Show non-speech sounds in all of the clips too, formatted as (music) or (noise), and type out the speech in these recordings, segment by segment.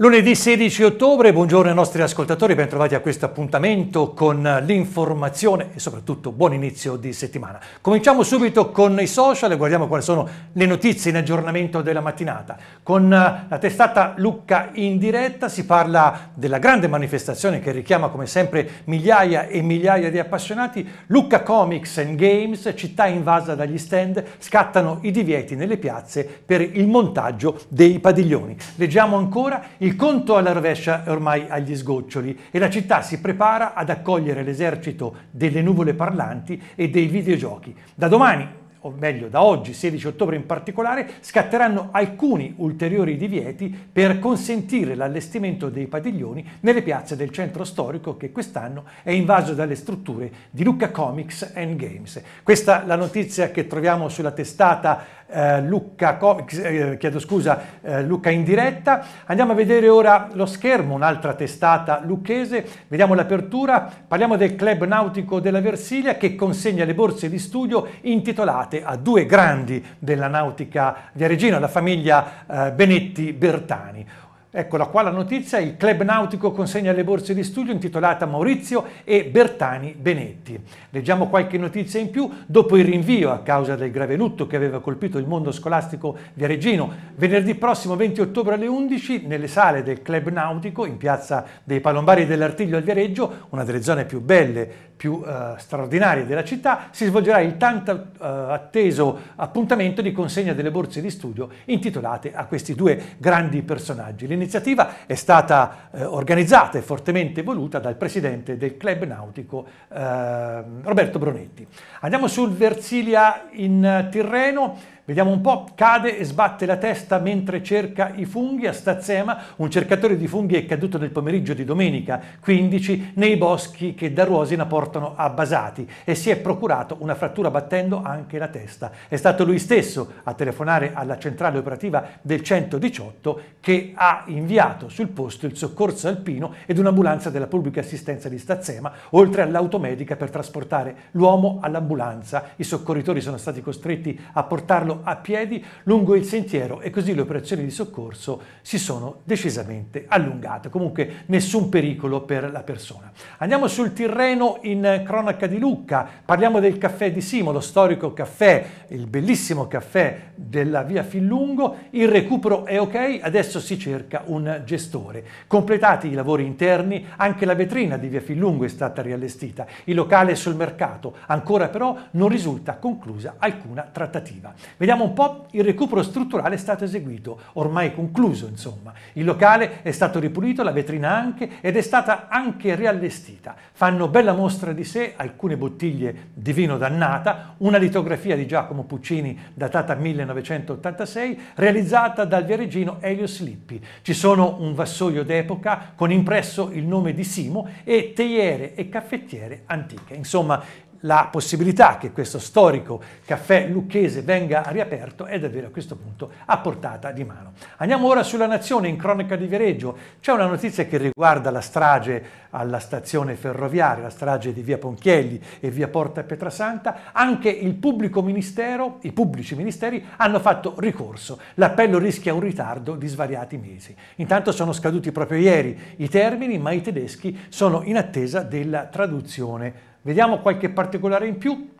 Lunedì 16 ottobre, buongiorno ai nostri ascoltatori, ben trovati a questo appuntamento con l'informazione e soprattutto buon inizio di settimana. Cominciamo subito con i social e guardiamo quali sono le notizie in aggiornamento della mattinata. Con eh, la testata Lucca in diretta si parla della grande manifestazione che richiama come sempre migliaia e migliaia di appassionati, Lucca Comics and Games, città invasa dagli stand, scattano i divieti nelle piazze per il montaggio dei padiglioni. Leggiamo ancora il il conto alla rovescia è ormai agli sgoccioli e la città si prepara ad accogliere l'esercito delle nuvole parlanti e dei videogiochi. Da domani o meglio da oggi 16 ottobre in particolare, scatteranno alcuni ulteriori divieti per consentire l'allestimento dei padiglioni nelle piazze del centro storico che quest'anno è invaso dalle strutture di Lucca Comics and Games. Questa è la notizia che troviamo sulla testata eh, Lucca, Comics, eh, chiedo scusa, eh, Lucca in diretta. Andiamo a vedere ora lo schermo, un'altra testata lucchese, vediamo l'apertura, parliamo del club nautico della Versilia che consegna le borse di studio intitolate legate a due grandi della nautica di Aregino, la famiglia eh, Benetti-Bertani. Eccola qua la notizia, il club nautico consegna le borse di studio intitolata Maurizio e Bertani Benetti. Leggiamo qualche notizia in più, dopo il rinvio a causa del grave lutto che aveva colpito il mondo scolastico di Areggino, venerdì prossimo 20 ottobre alle 11 nelle sale del club nautico in piazza dei Palombari dell'Artiglio al Viareggio, una delle zone più belle più eh, straordinarie della città, si svolgerà il tanto eh, atteso appuntamento di consegna delle borse di studio intitolate a questi due grandi personaggi. L'iniziativa è stata eh, organizzata e fortemente voluta dal presidente del club nautico eh, Roberto Brunetti. Andiamo sul Versilia in eh, Tirreno Vediamo un po', cade e sbatte la testa mentre cerca i funghi a Stazzema, un cercatore di funghi è caduto nel pomeriggio di domenica 15 nei boschi che da Ruosina portano a Basati e si è procurato una frattura battendo anche la testa. È stato lui stesso a telefonare alla centrale operativa del 118 che ha inviato sul posto il soccorso alpino ed un'ambulanza della pubblica assistenza di Stazzema, oltre all'automedica per trasportare l'uomo all'ambulanza. I soccorritori sono stati costretti a portarlo a piedi lungo il sentiero e così le operazioni di soccorso si sono decisamente allungate. Comunque nessun pericolo per la persona. Andiamo sul Tirreno in cronaca di Lucca, parliamo del caffè di Simo, lo storico caffè, il bellissimo caffè della via Fillungo, il recupero è ok, adesso si cerca un gestore. Completati i lavori interni, anche la vetrina di via Fillungo è stata riallestita, il locale è sul mercato, ancora però non risulta conclusa alcuna trattativa. Vediamo Vediamo un po' il recupero strutturale è stato eseguito, ormai concluso insomma. Il locale è stato ripulito, la vetrina anche, ed è stata anche riallestita. Fanno bella mostra di sé alcune bottiglie di vino dannata, una litografia di Giacomo Puccini datata 1986, realizzata dal via regino Elio Lippi. Ci sono un vassoio d'epoca con impresso il nome di Simo e teiere e caffettiere antiche. Insomma, la possibilità che questo storico caffè lucchese venga riaperto è davvero a questo punto a portata di mano. Andiamo ora sulla Nazione in cronaca di Viareggio. C'è una notizia che riguarda la strage alla stazione ferroviaria, la strage di via Ponchielli e via Porta Petrasanta. Anche il pubblico ministero, i pubblici ministeri hanno fatto ricorso. L'appello rischia un ritardo di svariati mesi. Intanto sono scaduti proprio ieri i termini, ma i tedeschi sono in attesa della traduzione Vediamo qualche particolare in più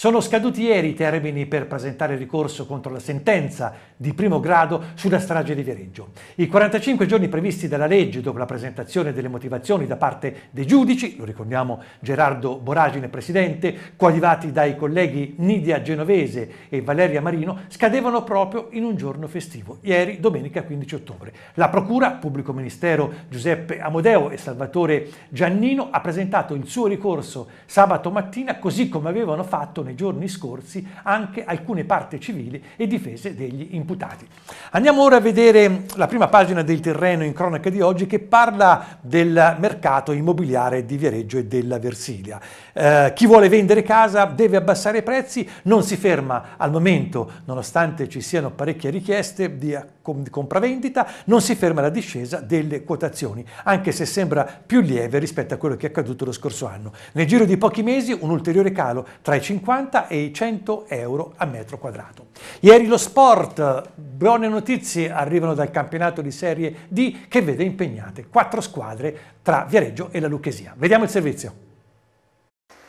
sono scaduti ieri i termini per presentare ricorso contro la sentenza di primo grado sulla strage di Viareggio. I 45 giorni previsti dalla legge dopo la presentazione delle motivazioni da parte dei giudici, lo ricordiamo Gerardo Boragine presidente, coadiuvati dai colleghi Nidia Genovese e Valeria Marino, scadevano proprio in un giorno festivo, ieri domenica 15 ottobre. La Procura, Pubblico Ministero Giuseppe Amodeo e Salvatore Giannino ha presentato il suo ricorso sabato mattina così come avevano fatto nel nei giorni scorsi anche alcune parti civili e difese degli imputati. Andiamo ora a vedere la prima pagina del terreno in cronaca di oggi che parla del mercato immobiliare di Viareggio e della Versilia. Eh, chi vuole vendere casa deve abbassare i prezzi, non si ferma al momento, nonostante ci siano parecchie richieste di, di compravendita, non si ferma la discesa delle quotazioni, anche se sembra più lieve rispetto a quello che è accaduto lo scorso anno. Nel giro di pochi mesi un ulteriore calo tra i 50 50 e i 100 euro a metro quadrato. Ieri lo sport, buone notizie arrivano dal campionato di Serie D che vede impegnate quattro squadre tra Viareggio e la Lucchesia. Vediamo il servizio.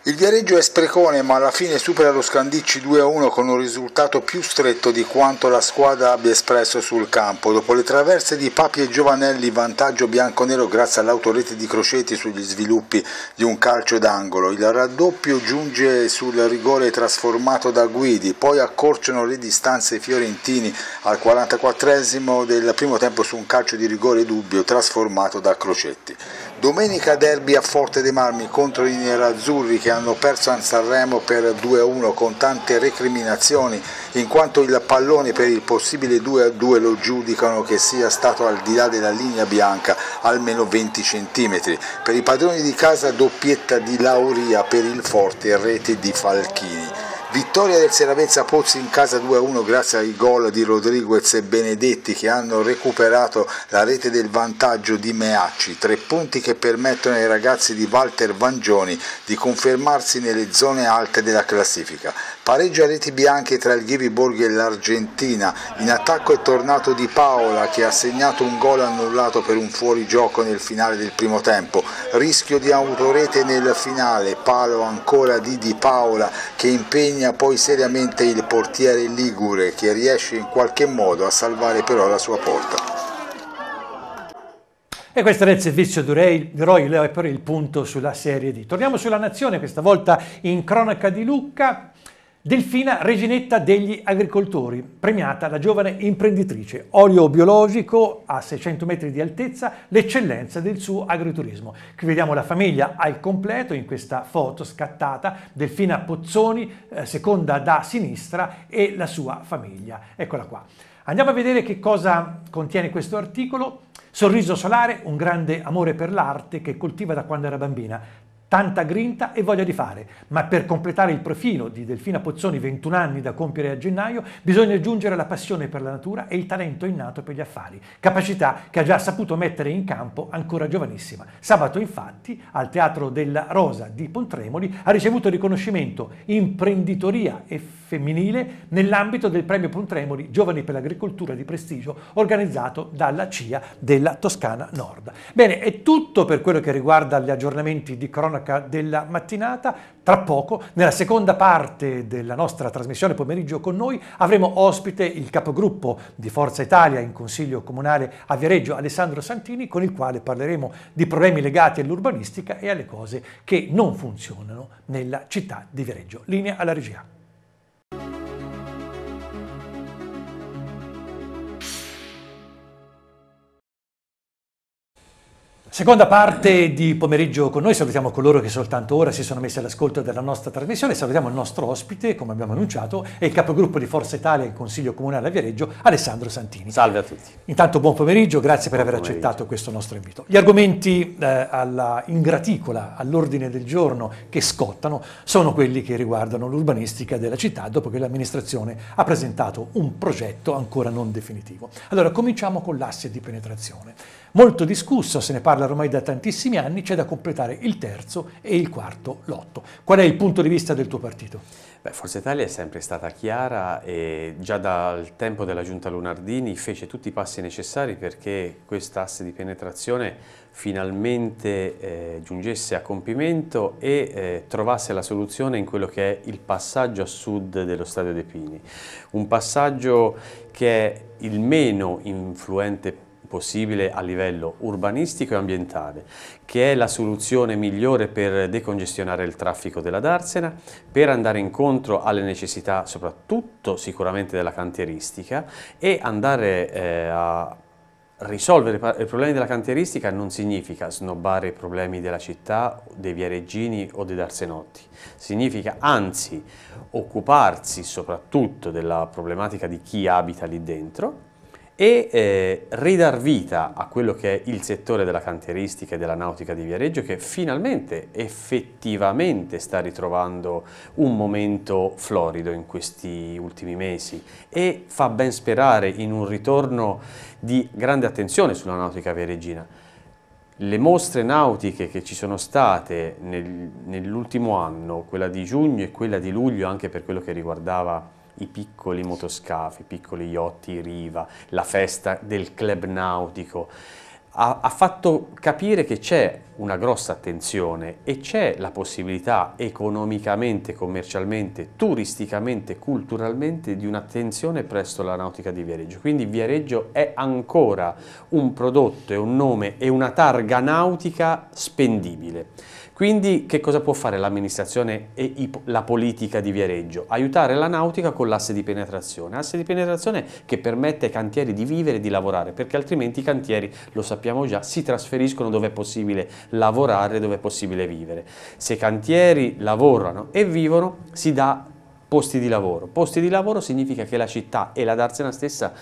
Il Viareggio è sprecone ma alla fine supera lo Scandicci 2-1 con un risultato più stretto di quanto la squadra abbia espresso sul campo. Dopo le traverse di Papi e Giovanelli, vantaggio bianconero grazie all'autorete di Crocetti sugli sviluppi di un calcio d'angolo. Il raddoppio giunge sul rigore trasformato da Guidi, poi accorciano le distanze i fiorentini al 44 esimo del primo tempo su un calcio di rigore dubbio trasformato da Crocetti. Domenica derby a Forte dei Marmi contro i nerazzurri che hanno perso a Sanremo per 2-1 con tante recriminazioni in quanto il pallone per il possibile 2-2 lo giudicano che sia stato al di là della linea bianca almeno 20 cm. Per i padroni di casa doppietta di Lauria per il forte rete di Falchini. Vittoria del Seravezza Pozzi in casa 2-1 grazie ai gol di Rodriguez e Benedetti che hanno recuperato la rete del vantaggio di Meacci, tre punti che permettono ai ragazzi di Walter Vangioni di confermarsi nelle zone alte della classifica. Pareggia reti bianche tra il Ghiviborghi e l'Argentina. In attacco è tornato Di Paola che ha segnato un gol annullato per un fuorigioco nel finale del primo tempo. Rischio di autorete nel finale, palo ancora di Di Paola che impegna poi seriamente il portiere Ligure che riesce in qualche modo a salvare però la sua porta. E questo era il servizio di Roy Leo e per il punto sulla Serie D. Torniamo sulla Nazione, questa volta in cronaca di Lucca, Delfina, reginetta degli agricoltori, premiata la giovane imprenditrice, olio biologico a 600 metri di altezza, l'eccellenza del suo agriturismo. Qui vediamo la famiglia al completo in questa foto scattata, Delfina Pozzoni, eh, seconda da sinistra e la sua famiglia. Eccola qua. Andiamo a vedere che cosa contiene questo articolo. Sorriso solare, un grande amore per l'arte che coltiva da quando era bambina tanta grinta e voglia di fare, ma per completare il profilo di Delfina Pozzoni, 21 anni da compiere a gennaio, bisogna aggiungere la passione per la natura e il talento innato per gli affari, capacità che ha già saputo mettere in campo ancora giovanissima. Sabato infatti al Teatro della Rosa di Pontremoli ha ricevuto il riconoscimento Imprenditoria e Femminile nell'ambito del premio Pontremoli Giovani per l'Agricoltura di Prestigio organizzato dalla CIA della Toscana Nord. Bene, è tutto per quello che riguarda gli aggiornamenti di cronaca cronaca della mattinata. Tra poco, nella seconda parte della nostra trasmissione pomeriggio con noi, avremo ospite il capogruppo di Forza Italia in Consiglio Comunale a Viareggio, Alessandro Santini, con il quale parleremo di problemi legati all'urbanistica e alle cose che non funzionano nella città di Viareggio. Linea alla regia. Seconda parte di pomeriggio con noi, salutiamo coloro che soltanto ora si sono messi all'ascolto della nostra trasmissione, salutiamo il nostro ospite, come abbiamo annunciato, è il capogruppo di Forza Italia e Consiglio Comunale a Viareggio, Alessandro Santini. Salve a tutti. Intanto buon pomeriggio, grazie buon per aver pomeriggio. accettato questo nostro invito. Gli argomenti eh, alla ingraticola, all'ordine del giorno che scottano, sono quelli che riguardano l'urbanistica della città dopo che l'amministrazione ha presentato un progetto ancora non definitivo. Allora cominciamo con l'asse di penetrazione. Molto discusso, se ne parla ormai da tantissimi anni, c'è da completare il terzo e il quarto lotto. Qual è il punto di vista del tuo partito? Beh, Forza Italia è sempre stata chiara e già dal tempo della giunta Lunardini fece tutti i passi necessari perché quest'asse di penetrazione finalmente eh, giungesse a compimento e eh, trovasse la soluzione in quello che è il passaggio a sud dello Stadio De Pini. Un passaggio che è il meno influente possibile a livello urbanistico e ambientale, che è la soluzione migliore per decongestionare il traffico della Darsena, per andare incontro alle necessità soprattutto sicuramente della cantieristica e andare eh, a risolvere i problemi della cantieristica non significa snobbare i problemi della città, dei viareggini o dei darsenotti, significa anzi occuparsi soprattutto della problematica di chi abita lì dentro e eh, ridar vita a quello che è il settore della cantieristica e della nautica di Viareggio che finalmente, effettivamente sta ritrovando un momento florido in questi ultimi mesi e fa ben sperare in un ritorno di grande attenzione sulla nautica viareggina. Le mostre nautiche che ci sono state nel, nell'ultimo anno, quella di giugno e quella di luglio anche per quello che riguardava i piccoli motoscafi, i piccoli yacht, riva, la festa del club nautico, ha, ha fatto capire che c'è una grossa attenzione e c'è la possibilità economicamente, commercialmente, turisticamente, culturalmente di un'attenzione presso la nautica di Viareggio. Quindi Viareggio è ancora un prodotto, è un nome, e una targa nautica spendibile. Quindi che cosa può fare l'amministrazione e la politica di Viareggio? Aiutare la nautica con l'asse di penetrazione, asse di penetrazione che permette ai cantieri di vivere e di lavorare, perché altrimenti i cantieri, lo sappiamo già, si trasferiscono dove è possibile lavorare, dove è possibile vivere. Se i cantieri lavorano e vivono si dà posti di lavoro. Posti di lavoro significa che la città e la Darsena stessa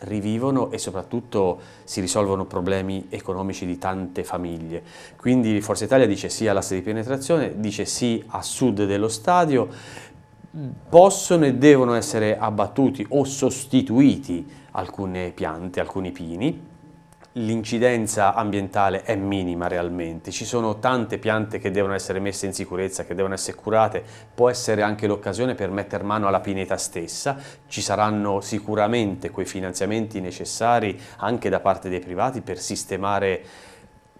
rivivono e soprattutto si risolvono problemi economici di tante famiglie. Quindi Forza Italia dice sì all'asse di penetrazione, dice sì a sud dello stadio, possono e devono essere abbattuti o sostituiti alcune piante, alcuni pini, l'incidenza ambientale è minima realmente, ci sono tante piante che devono essere messe in sicurezza, che devono essere curate, può essere anche l'occasione per mettere mano alla pineta stessa, ci saranno sicuramente quei finanziamenti necessari anche da parte dei privati per sistemare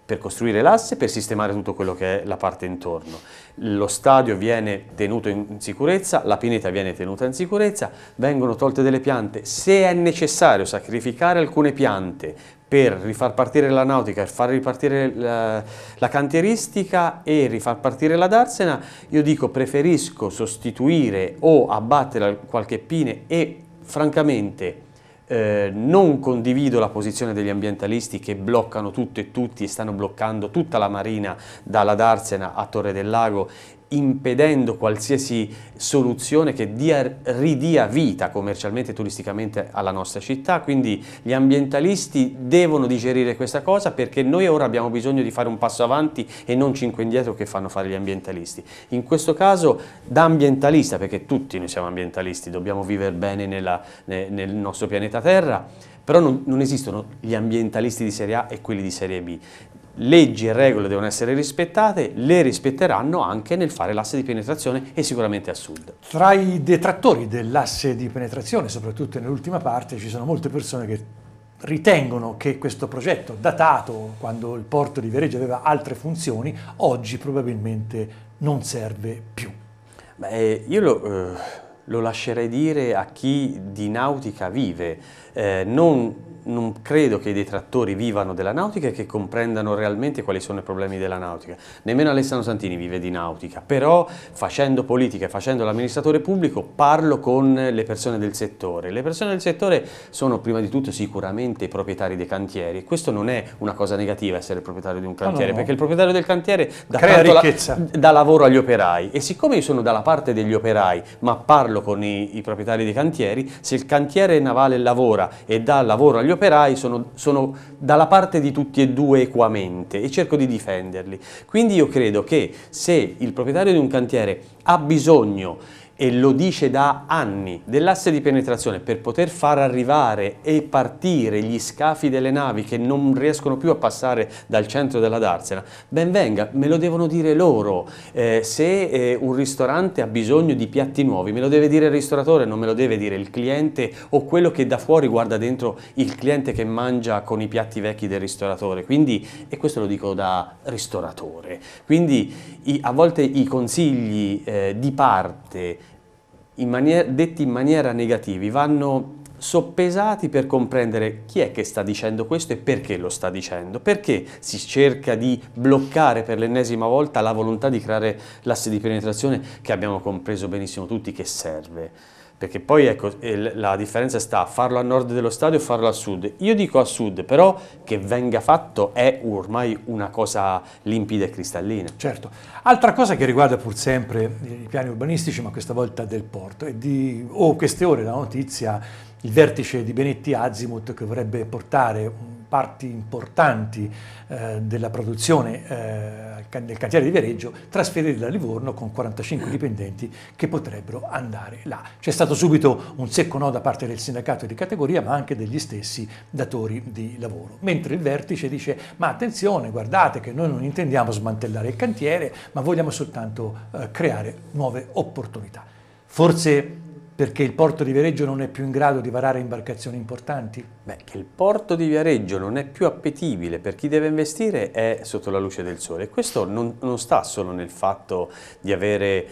per costruire l'asse e per sistemare tutto quello che è la parte intorno. Lo stadio viene tenuto in sicurezza, la pineta viene tenuta in sicurezza, vengono tolte delle piante. Se è necessario sacrificare alcune piante per rifar partire la nautica, far ripartire la, la cantieristica e rifar partire la darsena, io dico preferisco sostituire o abbattere qualche pine e francamente eh, non condivido la posizione degli ambientalisti che bloccano tutto e tutti e stanno bloccando tutta la marina dalla Darsena a Torre del Lago impedendo qualsiasi soluzione che dia, ridia vita commercialmente e turisticamente alla nostra città, quindi gli ambientalisti devono digerire questa cosa perché noi ora abbiamo bisogno di fare un passo avanti e non cinque indietro che fanno fare gli ambientalisti. In questo caso da ambientalista, perché tutti noi siamo ambientalisti, dobbiamo vivere bene nella, nel nostro pianeta Terra, però non, non, esistono gli ambientalisti di serie A e quelli di serie B leggi e regole devono essere rispettate, le rispetteranno anche nel fare l'asse di penetrazione e sicuramente a sud. Tra i detrattori dell'asse di penetrazione, soprattutto nell'ultima parte, ci sono molte persone che ritengono che questo progetto, datato quando il porto di Viareggio aveva altre funzioni, oggi probabilmente non serve più. Beh, io lo, eh, lo lascerei dire a chi di nautica vive, eh, non non credo che i detrattori vivano della nautica e che comprendano realmente quali sono i problemi della nautica. Nemmeno Alessandro Santini vive di nautica, però facendo politica e facendo l'amministratore pubblico parlo con le persone del settore. Le persone del settore sono prima di tutto sicuramente i proprietari dei cantieri. Questo non è una cosa negativa essere proprietario di un cantiere, no, no, perché il proprietario del cantiere dà, la, dà, lavoro agli operai e siccome io sono dalla parte degli operai ma parlo con i, i proprietari dei cantieri, se il cantiere navale lavora e dà lavoro agli operai, operai sono, sono dalla parte di tutti e due equamente e cerco di difenderli. Quindi io credo che se il proprietario di un cantiere ha bisogno e lo dice da anni, dell'asse di penetrazione per poter far arrivare e partire gli scafi delle navi che non riescono più a passare dal centro della darsena, ben venga, me lo devono dire loro. Eh, se eh, un ristorante ha bisogno di piatti nuovi, me lo deve dire il ristoratore, non me lo deve dire il cliente o quello che da fuori guarda dentro il cliente che mangia con i piatti vecchi del ristoratore. Quindi, e questo lo dico da ristoratore, quindi i, a volte i consigli eh, di parte in maniera, detti in maniera negativa, vanno soppesati per comprendere chi è che sta dicendo questo e perché lo sta dicendo, perché si cerca di bloccare per l'ennesima volta la volontà di creare l'asse di penetrazione che abbiamo compreso benissimo tutti che serve. Perché poi ecco, eh, la differenza sta a farlo a nord dello stadio o farlo a sud. Io dico a sud, però che venga fatto è ormai una cosa limpida e cristallina. Certo, Altra cosa che riguarda pur sempre i piani urbanistici, ma questa volta del porto, è di, oh, queste ore la notizia, il vertice di Benetti Azimut che vorrebbe portare parti importanti eh, della produzione eh, nel cantiere di Viareggio, trasferirla a Livorno con 45 dipendenti che potrebbero andare là. C'è stato subito un secco no da parte del sindacato di categoria, ma anche degli stessi datori di lavoro. Mentre il vertice dice, ma attenzione, guardate che noi non intendiamo smantellare il cantiere, ma vogliamo soltanto eh, creare nuove opportunità. Forse perché il porto di Viareggio non è più in grado di varare imbarcazioni importanti? Beh, che il porto di Viareggio non è più appetibile per chi deve investire è sotto la luce del sole. Questo non, non sta solo nel fatto di avere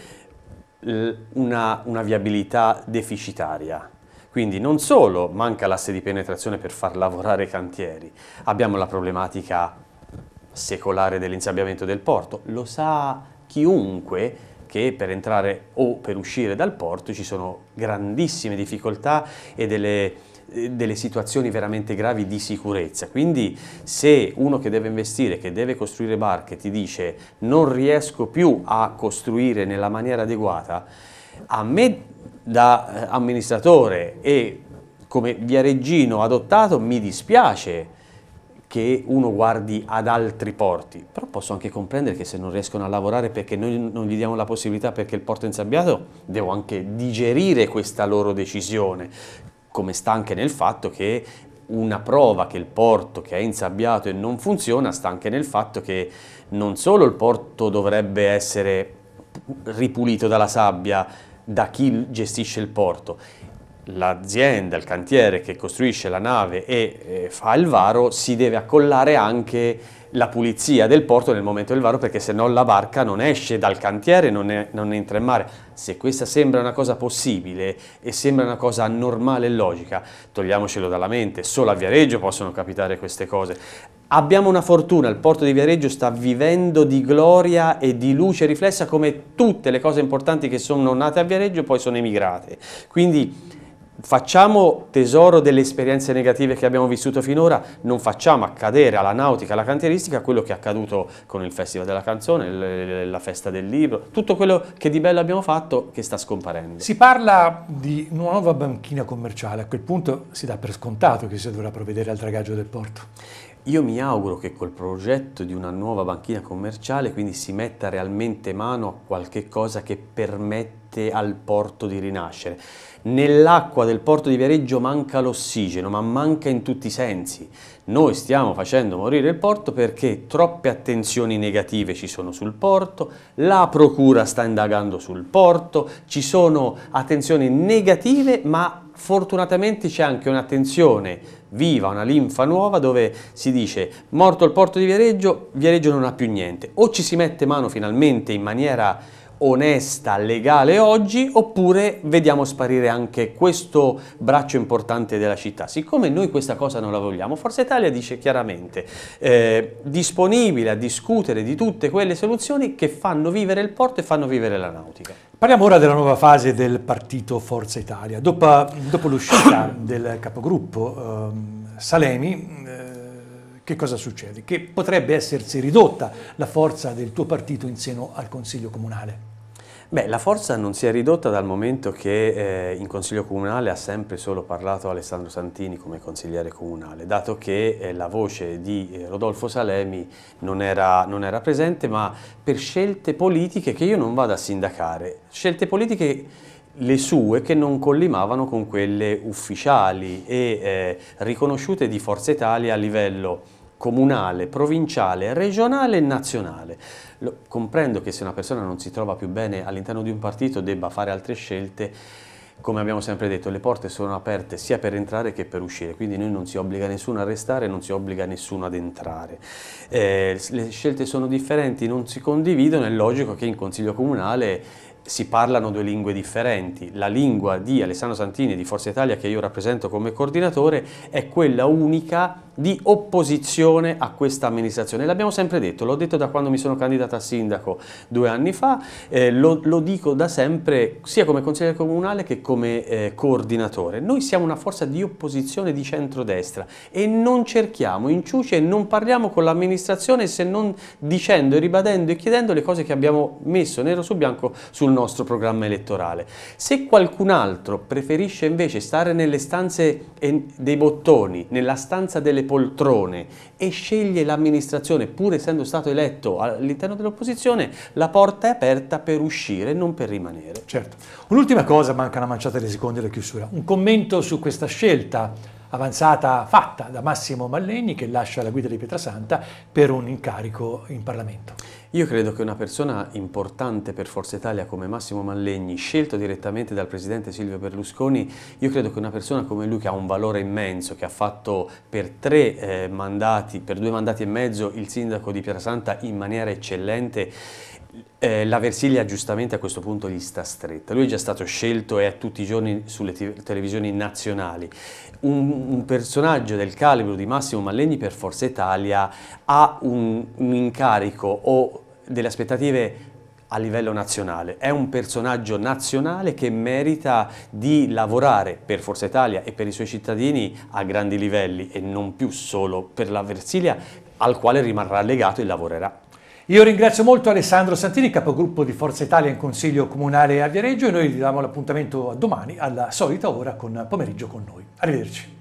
una, una viabilità deficitaria, quindi non solo manca l'asse di penetrazione per far lavorare i cantieri, abbiamo la problematica secolare dell'insabbiamento del porto, lo sa chiunque che per entrare o per uscire dal porto ci sono grandissime difficoltà e delle, eh, delle situazioni veramente gravi di sicurezza. Quindi se uno che deve investire, che deve costruire barche, ti dice non riesco più a costruire nella maniera adeguata, a me da eh, amministratore e come viareggino adottato mi dispiace che uno guardi ad altri porti, però posso anche comprendere che se non riescono a lavorare perché noi non gli diamo la possibilità perché il porto è insabbiato, devo anche digerire questa loro decisione, come sta anche nel fatto che una prova che il porto che è insabbiato e non funziona sta anche nel fatto che non solo il porto dovrebbe essere ripulito dalla sabbia da chi gestisce il porto l'azienda, il cantiere che costruisce la nave e eh, fa il varo si deve accollare anche la pulizia del porto nel momento del varo perché se no la barca non esce dal cantiere, non, è, non entra in mare. Se questa sembra una cosa possibile e sembra una cosa normale e logica, togliamocelo dalla mente, solo a Viareggio possono capitare queste cose. Abbiamo una fortuna, il porto di Viareggio sta vivendo di gloria e di luce riflessa come tutte le cose importanti che sono nate a Viareggio poi sono emigrate. Quindi Facciamo tesoro delle esperienze negative che abbiamo vissuto finora, non facciamo accadere alla nautica, alla cantieristica quello che è accaduto con il Festival della Canzone, la Festa del Libro, tutto quello che di bello abbiamo fatto che sta scomparendo. Si parla di nuova banchina commerciale, a quel punto si dà per scontato che si dovrà provvedere al dragaggio del porto. Io mi auguro che col progetto di una nuova banchina commerciale quindi si metta realmente mano a qualche cosa che permette al porto di rinascere. Nell'acqua del porto di Viareggio manca l'ossigeno, ma manca in tutti i sensi. Noi stiamo facendo morire il porto perché troppe attenzioni negative ci sono sul porto, la procura sta indagando sul porto, ci sono attenzioni negative ma fortunatamente c'è anche un'attenzione viva, una linfa nuova dove si dice morto il porto di Viareggio, Viareggio non ha più niente. O ci si mette mano finalmente in maniera onesta, legale oggi, oppure vediamo sparire anche questo braccio importante della città. Siccome noi questa cosa non la vogliamo, Forza Italia dice chiaramente eh, disponibile a discutere di tutte quelle soluzioni che fanno vivere il porto e fanno vivere la nautica. Parliamo ora della nuova fase del partito Forza Italia. Dopo, dopo l'uscita (coughs) del capogruppo eh, Salemi, eh, che cosa succede? Che potrebbe essersi ridotta la forza del tuo partito in seno al Consiglio Comunale. Beh, la forza non si è ridotta dal momento che eh, in Consiglio Comunale ha sempre solo parlato Alessandro Santini come consigliere comunale, dato che eh, la voce di eh, Rodolfo Salemi non era, non era presente, ma per scelte politiche che io non vado a sindacare, scelte politiche le sue che non collimavano con quelle ufficiali e eh, riconosciute di Forza Italia a livello comunale, provinciale, regionale e nazionale. Lo, comprendo che se una persona non si trova più bene all'interno di un partito debba fare altre scelte, come abbiamo sempre detto, le porte sono aperte sia per entrare che per uscire, quindi noi non si obbliga nessuno a restare, non si obbliga nessuno ad entrare. Eh, le scelte sono differenti, non si condividono, è logico che in Consiglio Comunale si parlano due lingue differenti. La lingua di Alessandro Santini di Forza Italia, che io rappresento come coordinatore, è quella unica di opposizione a questa amministrazione. L'abbiamo sempre detto, l'ho detto da quando mi sono candidato a sindaco due anni fa, eh, lo, lo, dico da sempre sia come consigliere comunale che come eh, coordinatore. Noi siamo una forza di opposizione di centrodestra e non cerchiamo inciuci e non parliamo con l'amministrazione se non dicendo e ribadendo e chiedendo le cose che abbiamo messo nero su bianco sul nostro programma elettorale. Se qualcun altro preferisce invece stare nelle stanze dei bottoni, nella stanza delle poltrone e sceglie l'amministrazione, pur essendo stato eletto all'interno dell'opposizione, la porta è aperta per uscire, non per rimanere. Certo. Un'ultima cosa, manca una manciata di secondi alla chiusura. Un commento su questa scelta avanzata fatta da Massimo Mallegni che lascia la guida di Pietrasanta per un incarico in Parlamento. Io credo che una persona importante per Forza Italia come Massimo Mallegni, scelto direttamente dal presidente Silvio Berlusconi, io credo che una persona come lui che ha un valore immenso, che ha fatto per tre eh, mandati, per due mandati e mezzo il sindaco di Pietrasanta in maniera eccellente eh, la Versilia giustamente a questo punto gli sta stretta, lui è già stato scelto e è tutti i giorni sulle televisioni nazionali. Un, un, personaggio del calibro di Massimo Mallegni per Forza Italia ha un, un incarico o delle aspettative a livello nazionale, è un personaggio nazionale che merita di lavorare per Forza Italia e per i suoi cittadini a grandi livelli e non più solo per la Versilia al quale rimarrà legato e lavorerà. Io ringrazio molto Alessandro Santini, capogruppo di Forza Italia in Consiglio Comunale a Viareggio e noi vi diamo l'appuntamento domani alla solita ora con pomeriggio con noi. Arrivederci.